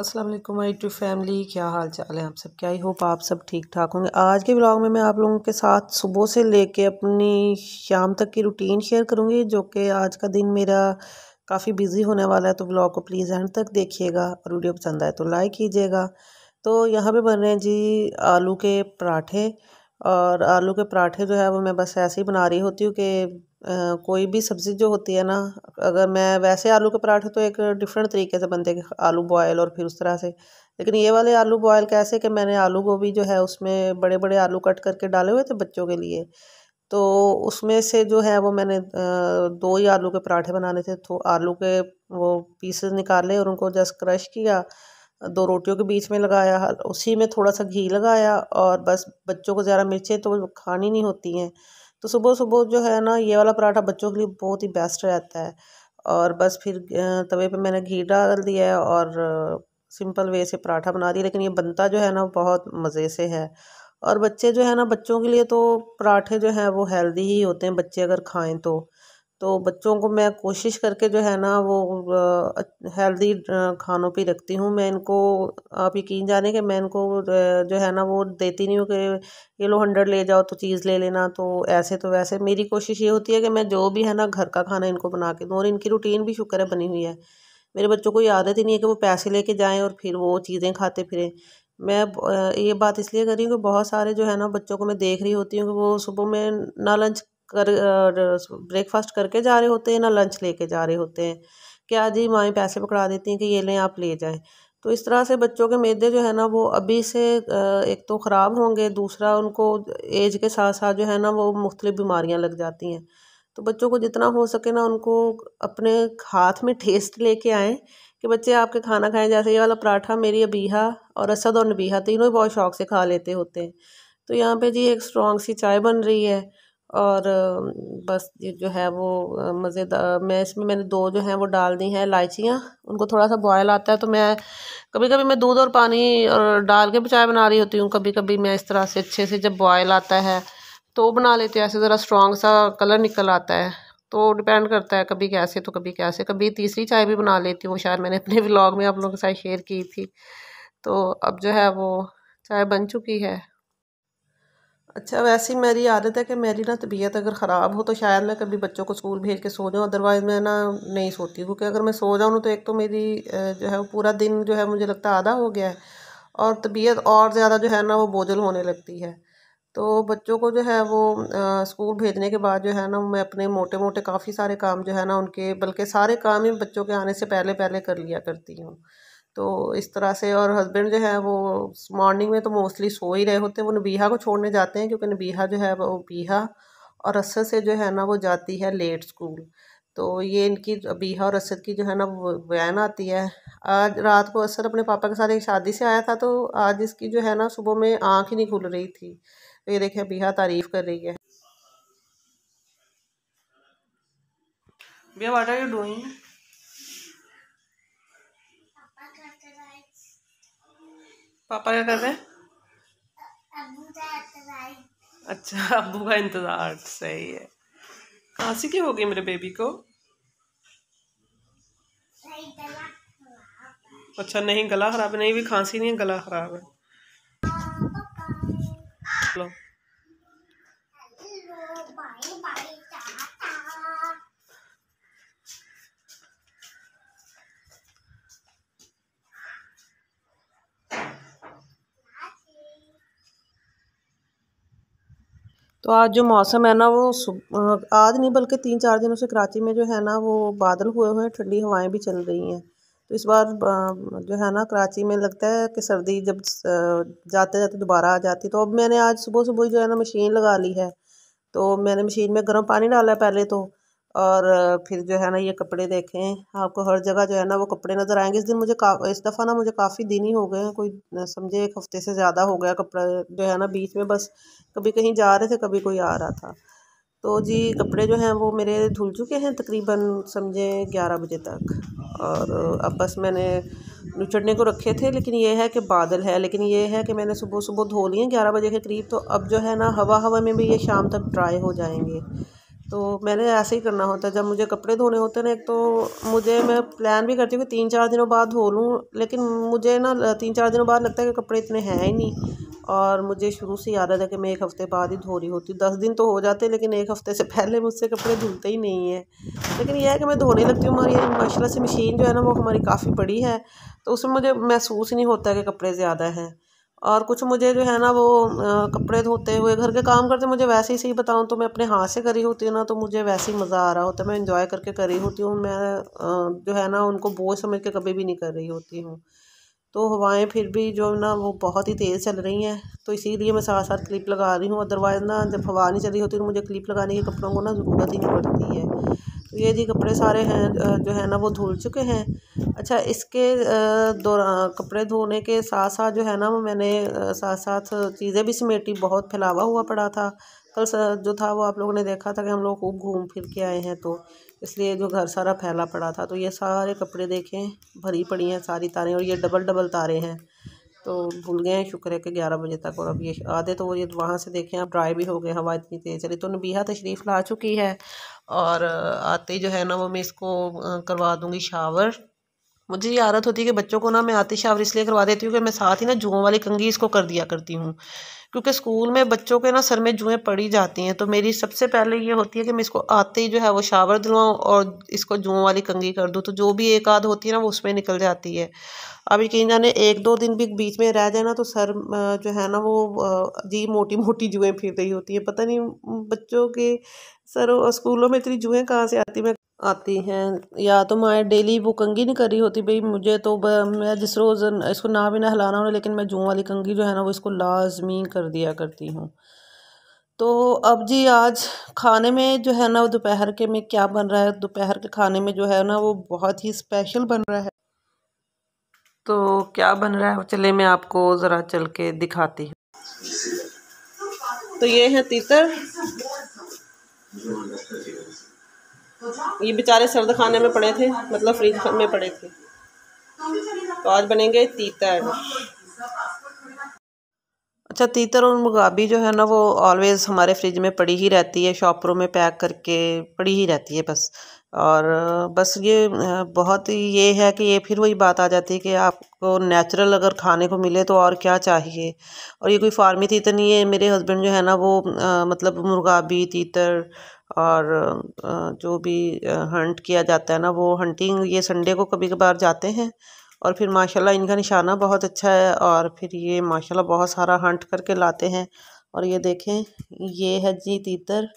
अस्सलाम वालेकुम my to family क्या हाल चाल है आप सब क्या आई होप आप सब ठीक ठाक होंगे आज के ब्लॉग में मैं आप लोगों के साथ सुबह से लेके अपनी शाम तक की रूटीन शेयर करूँगी जो कि आज का दिन मेरा काफ़ी बिजी होने वाला है तो ब्लॉग को प्लीज़ एंड तक देखिएगा और वीडियो पसंद आए तो लाइक कीजिएगा तो यहाँ पर बन रहे हैं जी आलू के पराठे और आलू के पराठे जो है वो मैं बस ऐसे ही बना रही होती हूँ कि कोई भी सब्ज़ी जो होती है ना अगर मैं वैसे आलू के पराठे तो एक डिफरेंट तरीके से बनते हैं आलू बॉयल और फिर उस तरह से लेकिन ये वाले आलू बॉयल कैसे कि मैंने आलू गोभी जो है उसमें बड़े बड़े आलू कट करके डाले हुए थे बच्चों के लिए तो उसमें से जो है वो मैंने दो ही आलू के पराठे बनाने थे तो आलू के वो पीसेस निकाले और उनको जस्ट क्रश किया दो रोटियों के बीच में लगाया उसी में थोड़ा सा घी लगाया और बस बच्चों को ज़रा मिर्चें तो खानी नहीं होती हैं तो सुबह सुबह जो है ना ये वाला पराठा बच्चों के लिए बहुत ही बेस्ट रहता है और बस फिर तवे पे मैंने घी डाल दिया है और सिंपल वे से पराठा बना दिया लेकिन ये बनता जो है ना बहुत मज़े से है और बच्चे जो है ना बच्चों के लिए तो पराठे जो हैं वो हेल्दी ही होते हैं बच्चे अगर खाएँ तो तो बच्चों को मैं कोशिश करके जो है ना वो हेल्दी खानों पे रखती हूँ मैं इनको आप यकीन जाने कि मैं इनको जो है ना वो देती नहीं हूँ कि ये लो हंड्रेड ले जाओ तो चीज़ ले लेना तो ऐसे तो वैसे मेरी कोशिश ये होती है कि मैं जो भी है ना घर का खाना इनको बना के दूँ और इनकी रूटीन भी शुक्र है बनी हुई है मेरे बच्चों को ये आदत ही नहीं है कि वो पैसे लेके जाएँ और फिर वो चीज़ें खाते फिरें मैं ये बात इसलिए कर रही हूँ कि बहुत सारे जो है ना बच्चों को मैं देख रही होती हूँ कि वो सुबह में ना लंच कर ब्रेकफास्ट करके जा रहे होते हैं ना लंच लेके जा रहे होते हैं क्या जी माएँ पैसे पकड़ा देती हैं कि ये लें आप ले जाएं तो इस तरह से बच्चों के मैदे जो है ना वो अभी से एक तो ख़राब होंगे दूसरा उनको एज के साथ साथ जो है ना वो मुख्तलिफ बीमारियाँ लग जाती हैं तो बच्चों को जितना हो सके ना उनको अपने हाथ में टेस्ट लेके आएँ कि बच्चे आपके खाना खाएं जैसे ये वाला पराठा मेरी अबीहा और असद और नबीहा तीनों ही बहुत शौक से खा लेते होते हैं तो यहाँ पे जी एक स्ट्रॉन्ग सी चाय बन रही है और बस ये जो है वो मज़ेदार मैं इसमें मैंने दो जो हैं वो डाल दी हैं इलायचियाँ उनको थोड़ा सा बॉयल आता है तो मैं कभी कभी मैं दूध और पानी और डाल के भी चाय बना रही होती हूँ कभी कभी मैं इस तरह से अच्छे से जब बॉयल आता है तो बना लेते हैं ऐसे ज़रा स्ट्रॉन्ग सा कलर निकल आता है तो डिपेंड करता है कभी कैसे तो कभी कैसे कभी तीसरी चाय भी बना लेती हूँ शायद मैंने अपने ब्लॉग में आप लोगों के साथ शेयर की थी तो अब जो है वो चाय बन चुकी है अच्छा वैसी मेरी आदत है कि मेरी ना तबीयत अगर ख़राब हो तो शायद मैं कभी बच्चों को स्कूल भेज के सो जाऊँ अदरवाइज़ मैं ना नहीं सोती क्योंकि अगर मैं सो जाऊँ तो एक तो मेरी जो है वो पूरा दिन जो है मुझे लगता है आधा हो गया है और तबीयत और ज़्यादा जो है ना वो बोझल होने लगती है तो बच्चों को जो है वो स्कूल भेजने के बाद जो है ना मैं अपने मोटे मोटे काफ़ी सारे काम जो है ना उनके बल्कि सारे काम ही बच्चों के आने से पहले पहले कर लिया करती हूँ तो इस तरह से और हस्बैंड जो है वो मॉर्निंग में तो मोस्टली सो ही रहे होते हैं वो नबीहा को छोड़ने जाते हैं क्योंकि नबीहा जो है वो बीहा और रसद से जो है ना वो जाती है लेट स्कूल तो ये इनकी बीहा और असद की जो है ना वैन आती है आज रात को असद अपने पापा के साथ एक शादी से आया था तो आज इसकी जो है ना सुबह में आँख ही नहीं खुल रही थी तो ये देखें बीहा तारीफ़ कर रही है बीहा वाट आर यू डूइंग पापा क्या कर रहे हैं अच्छा अबू का इंतज़ार सही है खांसी क्यों हो गई मेरे बेबी को अच्छा नहीं गला ख़राब है नहीं भी खांसी नहीं है गला ख़राब है चलो हाँ, तो आज जो मौसम है ना वो आज नहीं बल्कि तीन चार दिनों से कराची में जो है ना वो बादल हुए हुए हैं ठंडी हवाएं भी चल रही हैं तो इस बार जो है ना कराची में लगता है कि सर्दी जब जाते जाते दोबारा आ जाती तो अब मैंने आज सुबह सुबह जो है ना मशीन लगा ली है तो मैंने मशीन में गर्म पानी डाला पहले तो और फिर जो है ना ये कपड़े देखें आपको हर जगह जो है ना वो कपड़े नज़र आएंगे इस दिन मुझे इस दफ़ा ना मुझे काफ़ी दिन ही हो गए हैं कोई समझे एक हफ़्ते से ज़्यादा हो गया कपड़ा जो है ना बीच में बस कभी कहीं जा रहे थे कभी कोई आ रहा था तो जी कपड़े जो हैं वो मेरे धुल चुके हैं तकरीबन समझे ग्यारह बजे तक और अब बस मैंने नुचड़ने को रखे थे लेकिन ये है कि बादल है लेकिन ये है कि मैंने सुबह सुबह धो लिए ग्यारह बजे के करीब तो अब जो है ना हवा हवा में भी ये शाम तक ड्राई हो जाएंगे तो मैंने ऐसे ही करना होता है जब मुझे कपड़े धोने होते हैं ना एक तो मुझे मैं प्लान भी करती हूँ कि तीन चार दिनों बाद धो लूँ लेकिन मुझे ना तीन चार दिनों बाद लगता है कि कपड़े इतने हैं ही नहीं और मुझे शुरू से याद आता है कि मैं एक हफ़्ते बाद ही धो रही होती हूँ दस दिन तो हो जाते हैं लेकिन एक हफ़्ते से पहले मुझसे कपड़े धुलते ही नहीं हैं लेकिन यह है कि मैं धोने लगती हूँ हमारी माशाल्लाह से मशीन जो है ना वो हमारी काफ़ी बड़ी है तो उसमें मुझे महसूस ही नहीं होता कि कपड़े ज़्यादा हैं और कुछ मुझे जो है ना वो आ, कपड़े धोते हुए घर के काम करते मुझे वैसे ही सही बताऊँ तो मैं अपने हाथ से करी होती हूँ ना तो मुझे वैसे ही मज़ा आ रहा होता है मैं इन्जॉय करके करी होती हूँ मैं आ, जो है ना उनको बोझ समझ के कभी भी नहीं कर रही होती हूँ तो हवाएं फिर भी जो ना वो बहुत ही तेज़ चल रही हैं तो इसीलिए मैं साथ साथ क्लिप लगा रही हूँ अदरवाइज़ ना जब हवा नहीं चल रही होती तो मुझे क्लिप लगाने के कपड़ों को ना ज़रूरत ही नहीं पड़ती है तो ये जी कपड़े सारे हैं जो है ना वो धुल चुके हैं अच्छा इसके दौरान कपड़े धोने के साथ साथ जो है ना वो मैंने साथ साथ चीज़ें भी समेटी बहुत फैलावा हुआ पड़ा था कल जो था वो आप लोगों ने देखा था कि हम लोग खूब घूम फिर के आए हैं तो इसलिए जो घर सारा फैला पड़ा था तो ये सारे कपड़े देखें भरी पड़ी हैं सारी तारें और ये डबल डबल तारे हैं तो भूल गए हैं शुक्र है कि ग्यारह बजे तक और अब ये आधे तो वो ये वहाँ से देखें आप ड्राई भी हो गए हवा इतनी तेज़ चली तो नबीहा तशरीफ़ ला चुकी है और आते ही जो है ना वो मैं इसको करवा दूँगी शावर मुझे ये आदत होती है कि बच्चों को ना मैं शावर इसलिए करवा देती हूँ कि मैं साथ ही ना जुओं वाली कंगी इसको कर दिया करती हूँ क्योंकि स्कूल में बच्चों के ना सर में जुएँ पड़ी जाती हैं तो मेरी सबसे पहले ये होती है कि मैं इसको आते ही जो है वो शावर दिलवाऊँ और इसको जुओं वाली कंगी कर दूँ तो जो भी एक आध होती है ना वो उसमें निकल जाती है अब यकीन जाने एक दो दिन भी बीच में रह जाए ना तो सर जो है ना वो जी मोटी मोटी जुएँ फिर रही होती है पता नहीं बच्चों के सर स्कूलों में इतनी जुएँ कहाँ से आती मैं आती हैं या तो मैं डेली वो कंगी नहीं कर रही होती भाई मुझे तो मैं जिस रोज़ इसको ना भी हिलाना हो लेकिन मैं जूँ वाली कंगी जो है ना वो इसको लाजमी कर दिया करती हूँ तो अब जी आज खाने में जो है ना वो दोपहर के में क्या बन रहा है दोपहर के खाने में जो है ना वो बहुत ही स्पेशल बन रहा है तो क्या बन रहा है चले मैं आपको ज़रा चल के दिखाती हूँ तो ये है तीतर ये बेचारे सर्द खाने में पड़े थे मतलब फ्रिज में पड़े थे तो आज बनेंगे तीतर अच्छा तीतर और मुगाबी जो है ना वो ऑलवेज़ हमारे फ्रिज में पड़ी ही रहती है शॉपरों में पैक करके पड़ी ही रहती है बस और बस ये बहुत ये है कि ये फिर वही बात आ जाती है कि आपको नेचुरल अगर खाने को मिले तो और क्या चाहिए और ये कोई फार्मी तीतर नहीं है मेरे हस्बैंड जो है ना वो आ, मतलब मुर्गाबी तीतर और जो भी हंट किया जाता है ना वो हंटिंग ये संडे को कभी कभार जाते हैं और फिर माशाल्लाह इनका निशाना बहुत अच्छा है और फिर ये माशाल्लाह बहुत सारा हंट करके लाते हैं और ये देखें ये है जी तीतर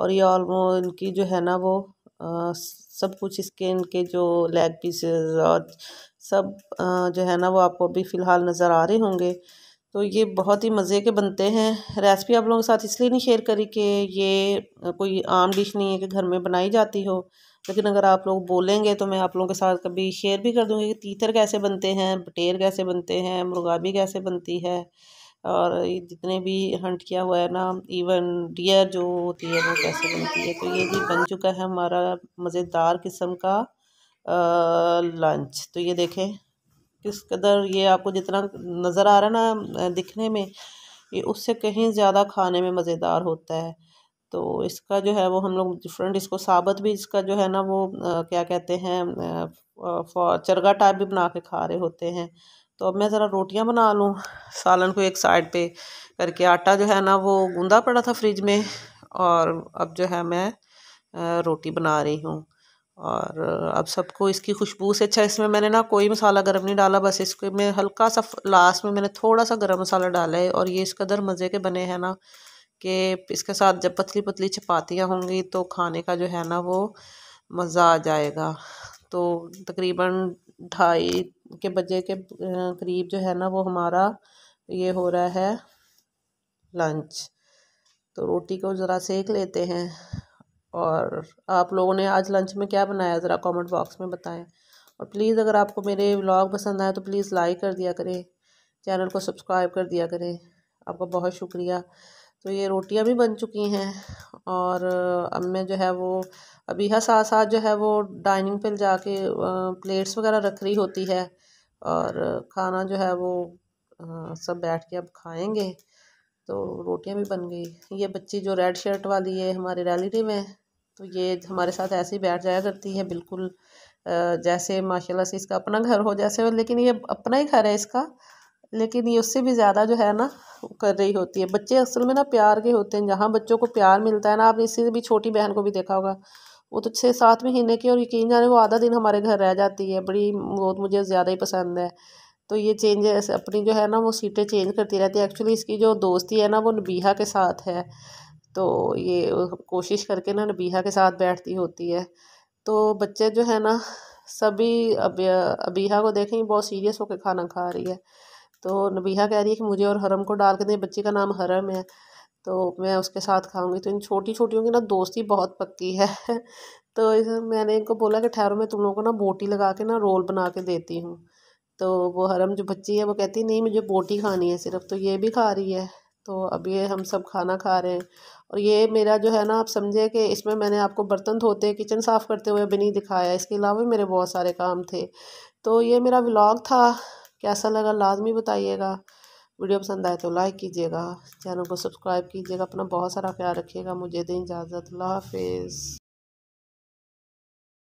और ये ऑलमो इनकी जो है ना वो आ, सब कुछ इसके इनके जो लेग पीसेस और सब आ, जो है ना वो आपको अभी फ़िलहाल नज़र आ रहे होंगे तो ये बहुत ही मज़े के बनते हैं रेसिपी आप लोगों के साथ इसलिए नहीं शेयर करी कि ये कोई आम डिश नहीं है कि घर में बनाई जाती हो लेकिन अगर आप लोग बोलेंगे तो मैं आप लोगों के साथ कभी शेयर भी कर दूँगी कि तीतर कैसे बनते हैं बटेर कैसे बनते हैं मुर्गाबी कैसे बनती है और जितने भी हंट किया हुआ है ना इवन डियर जो होती है वो कैसे बनती है तो ये भी बन चुका है हमारा मज़ेदार किस्म का लंच तो ये देखें किस कदर ये आपको जितना नज़र आ रहा है ना दिखने में ये उससे कहीं ज़्यादा खाने में मज़ेदार होता है तो इसका जो है वो हम लोग डिफरेंट इसको साबत भी इसका जो है ना वो क्या कहते हैं चरगा टाइप भी बना के खा रहे होते हैं तो अब मैं ज़रा रोटियां बना लूँ सालन को एक साइड पे करके आटा जो है ना वो गूंदा पड़ा था फ्रिज में और अब जो है मैं रोटी बना रही हूँ और अब सबको इसकी खुशबू से अच्छा इसमें मैंने ना कोई मसाला गर्म नहीं डाला बस इसको में हल्का सा लास्ट में मैंने थोड़ा सा गर्म मसाला डाला है और ये इस कदर मज़े के बने हैं ना कि इसके साथ जब पतली पतली चपातियाँ होंगी तो खाने का जो है ना वो मज़ा आ जाएगा तो तकरीबन ढाई के बजे के करीब जो है ना वो हमारा ये हो रहा है लंच तो रोटी को ज़रा सेक लेते हैं और आप लोगों ने आज लंच में क्या बनाया ज़रा कमेंट बॉक्स में बताएं और प्लीज़ अगर आपको मेरे व्लॉग पसंद आए तो प्लीज़ लाइक कर दिया करें चैनल को सब्सक्राइब कर दिया करें आपका बहुत शुक्रिया तो ये रोटियां भी बन चुकी हैं और अब मैं जो है वो अभी हाँ साथ साथ जो है वो डाइनिंग पर जाके प्लेट्स वगैरह रख रही होती है और खाना जो है वो सब बैठ के अब खाएंगे तो रोटियां भी बन गई ये बच्ची जो रेड शर्ट वाली है हमारे रिलेटिव हैं तो ये हमारे साथ ऐसे ही बैठ जाया करती है बिल्कुल जैसे माशाल्लाह से इसका अपना घर हो जैसे लेकिन ये अपना ही घर है इसका लेकिन ये उससे भी ज़्यादा जो है ना कर रही होती है बच्चे असल में ना प्यार के होते हैं जहाँ बच्चों को प्यार मिलता है ना आपने इसी भी छोटी बहन को भी देखा होगा वो तो छः सात महीने की और यकीन जाने वो आधा दिन हमारे घर रह जाती है बड़ी बहुत मुझे ज़्यादा ही पसंद है तो ये चेंज अपनी जो है ना वो सीटें चेंज करती रहती है एक्चुअली इसकी जो दोस्ती है ना वो नबीहा के साथ है तो ये कोशिश करके ना नबीहा के साथ बैठती होती है तो बच्चे जो है ना सभी अब अबीहा को देखें बहुत सीरियस होकर खाना खा रही है तो नबीहा कह रही है कि मुझे और हरम को डाल के दें बच्चे का नाम हरम है तो मैं उसके साथ खाऊंगी तो इन छोटी छोटियों की ना दोस्ती बहुत पक्की है तो मैंने इनको बोला कि ठहरो मैं तुम लोगों को ना बोटी लगा के ना रोल बना के देती हूँ तो वो हरम जो बच्ची है वो कहती है नहीं मुझे बोटी खानी है सिर्फ तो ये भी खा रही है तो अब ये हम सब खाना खा रहे हैं और ये मेरा जो है ना आप समझे कि इसमें मैंने आपको बर्तन धोते किचन साफ़ करते हुए भी नहीं दिखाया इसके अलावा मेरे बहुत सारे काम थे तो ये मेरा व्लॉग था कैसा लगा लाजमी बताइएगा वीडियो पसंद आए तो लाइक कीजिएगा चैनल को सब्सक्राइब कीजिएगा अपना बहुत सारा प्यार रखिएगा मुझे दें इजाज़त अल्लाह हाफिज़